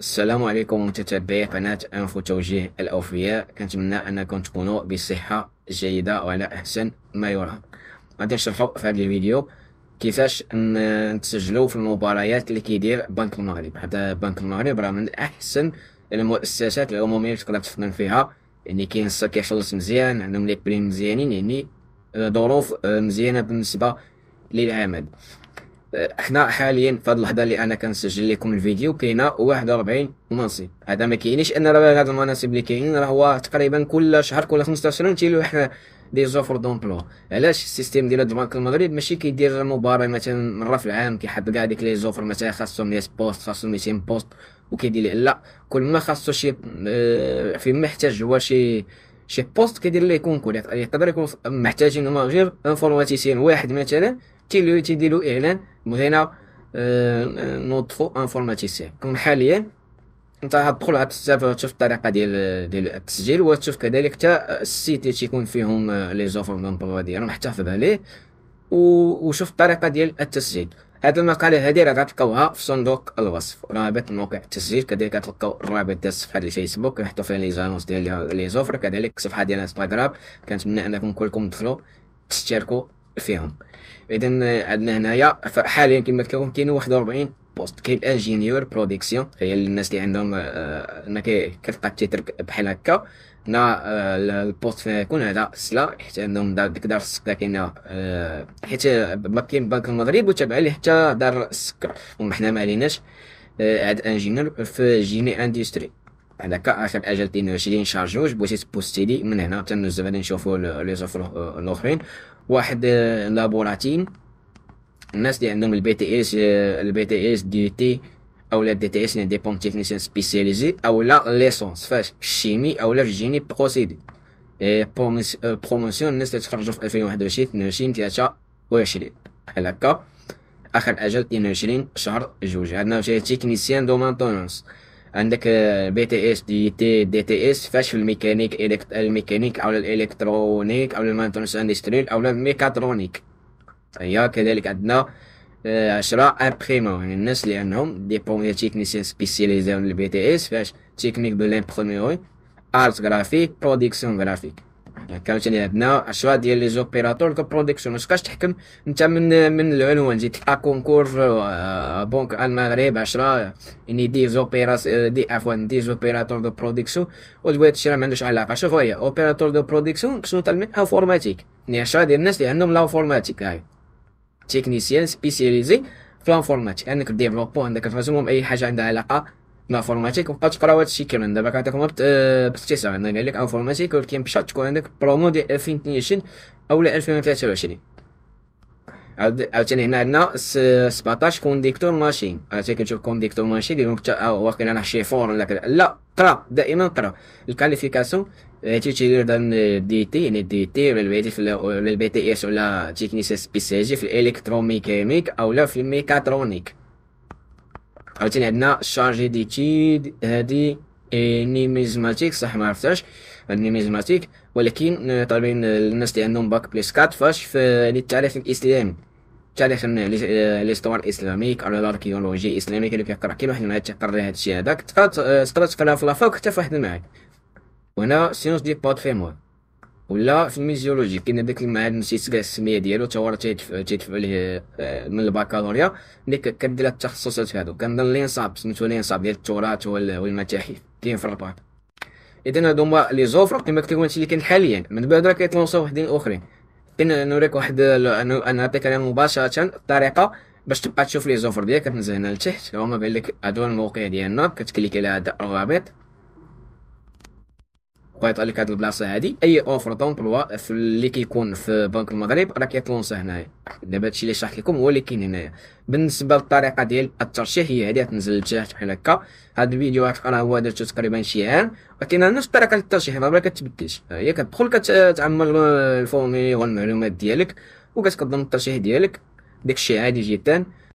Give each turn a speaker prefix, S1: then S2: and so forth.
S1: السلام عليكم متتبعي قناة أنفو توجيه الأوفياء كنتمنى أنكم تكونوا بصحة جيدة وعلى أحسن ما يرام غادي نشرحوا في هذا الفيديو كيفاش نتسجلوا في المباريات اللي كيدير بنك المغرب هذا بنك المغرب راه من أحسن المؤسسات العمومية اللي تقدر تخدم فيها يعني كاين السا كيخلص مزيان عندهم لي بريم مزيانين يعني ظروف آه، مزيانة بالنسبة للعمل أه، احنا حاليا في هذه اللحظه اللي انا كنسجل لكم الفيديو كاينه 41 منصب هذا ما كاينش ان راه هاد المناصب اللي كاينين راه هو تقريبا كل شهر كل 15 يوم تيلو احنا دي زوفر دومبلو علاش السيستيم ديال البنك المغرب ماشي كيدير مباراه مثلا مره في العام كيحط كاع ديك لي زوفر مثلا خاصهم 100 بوست خاصهم 200 بوست وكيدير لا كل ما خاصو شي أه، في يحتاج هو شي شي بوست كيدير ليه كونكور يقدر يكون محتاجين غير انفورماتيسيان واحد مثلا تيديروا تيديرو اعلان هنا آه، نوطفو انفورماتيسيان كون حاليا انت غتدخل غتستافد تشوف الطريقه ديال ديال التسجيل وتشوف كذلك حتى السيت اللي تيكون فيهم آه، لي زوفر دومبلوا ديالهم احتفظ عليه وشوف الطريقه ديال التسجيل هاد المقاله هادي راه غتلقاوها في صندوق الوصف رابط موقع التسجيل كذلك غتلقاو الرابط ديال الصفحه ديال الفيسبوك نحطو فيها لي زانونس ديال لي زوفر كذلك الصفحه ديال انستغرام كنتمنى انكم كلكم تدخلوا تشتركوا فيهم اذا عندنا هنايا حاليا كما تكون كاين 41 بوست كاين انجينيور برودكسيون هي الناس اللي عندهم هنا آه، كتلقى تيترك بحال هكا هنا آه، البوست فين يكون هذا سلا حيت عندهم ديك دار السكر كاينه آه، حيت ما كاين بنك المغرب وتابع ليه حتى دار السكر وما حنا ما عليناش عاد انجينيور في جيني اندستري هذاك اخر اجل تي شهر جوج بغيتي تبوستي لي من هنا حتى نوزو غادي نشوفو لي زوفر الاخرين واحد لابوراتين الناس اللي عندهم البي تي اس البي تي اس دي تي او لا دي تي اس بون تكنيسيان سبيسياليزي او لا ليسونس فاش الشيمي او لا في الجيني بروسيدي بروموسيون الناس اللي تخرجوا في 2021 22 23 بحال هكا اخر اجل 22 شهر جوج عندنا تيكنيسيان تكنيسيان دو مانتونس عندك بي آه، تي اس دي تي دي تي اس فاش في الميكانيك إلكت... الميكانيك او الالكترونيك او المانتونس اندستريال او الميكاترونيك هيا أيوة، كذلك عندنا آه، عشرة ابريمو يعني الناس اللي عندهم بوم تيكنيسيان سبيسياليزي البي تي اس فاش تيكنيك دو لامبريميري ارت جرافيك برودكسيون جرافيك تاني عندنا اشوا ديال لي زوبيراتور دو برودكسيون متبقاش تحكم انت من من العنوان جيت تلقى كونكور آه، آه، بونك المغرب 10 يعني دي زوبيراس دي عفوا دي زوبيراتور دو برودكسيون ودويت الشيء ما عندوش علاقه شوف هي اوبيراتور دو برودكسيون كشنو طالب منها انفورماتيك يعني اشوا ديال الناس اللي عندهم لانفورماتيك هاي تكنيسيان سبيسياليزي في لانفورماتيك عندك ديفلوبو عندك فاسمهم اي حاجه عندها علاقه لانفورماتيك وبقاو تقراو هادشي كامل دابا كنعطيكم باختصار انا قال لك انفورماتيك ولكن باش تكون عندك برومو ديال 2022 اولا 2023 عاوتاني هنا عندنا 17 كونديكتور ماشين عرفتي كتشوف كونديكتور ماشين ديالهم حتى واقيلا راه شي فور ولا كذا لا قرا دائما قرا الكاليفيكاسيون تي تيدير دان دي تي يعني دي تي ولا البي تي ولا البي تي اس ولا تيكنيسيان سبيسياليزي في الالكتروميكانيك اولا في الميكاترونيك عاوتاني عندنا شارجي ليكيد هادي نيميزماتيك صح ما عرفتهاش النيميزماتيك ولكن طالبين الناس اللي عندهم باك بليس 4 فاش في التاريخ الاسلامي تاريخ ليستوار الاسلاميك على الاركيولوجي الاسلامي اللي كيقرا كيما حنا تيقرا هذا الشيء هذاك تقدر تقرا في لافاك حتى في واحد المعهد وهنا سيونس دي بات فيمور ولا في الميزيولوجي كاين هذاك المعهد نسيت كاع السميه ديالو تا هو راه تيدفع ليه آه، من الباكالوريا اللي كدير التخصصات هادو كنظن لينصاب سميتو لينصاب ديال التراث والمتاحف كاين في الرباط اذا هادو هما لي زوفر كما قلت لكم اللي كاين حاليا من بعد راه كيتلونسو وحدين اخرين كاين نوريك واحد انا نعطيك عليها مباشره الطريقه باش تبقى تشوف لي زوفر ديالك كتنزل هنا لتحت هما بان لك هادو الموقع ديالنا كتكليك على هذا الرابط بغيت لك هذه البلاصه هذه اي اوفر دومبلوا في اللي كيكون في بنك المغرب راه كيطلونسا هنايا دابا هادشي اللي شرحت لكم هو اللي كاين هنايا بالنسبه للطريقه ديال الترشيح هي هذه تنزل تحت بحال هكا هاد الفيديو راه هو درتو تقريبا شي عام ولكن نفس الطريقه الترشيح ما كتبدلش هي كتدخل كتعمر الفورمي والمعلومات ديالك وكتقدم الترشيح ديالك داكشي عادي جدا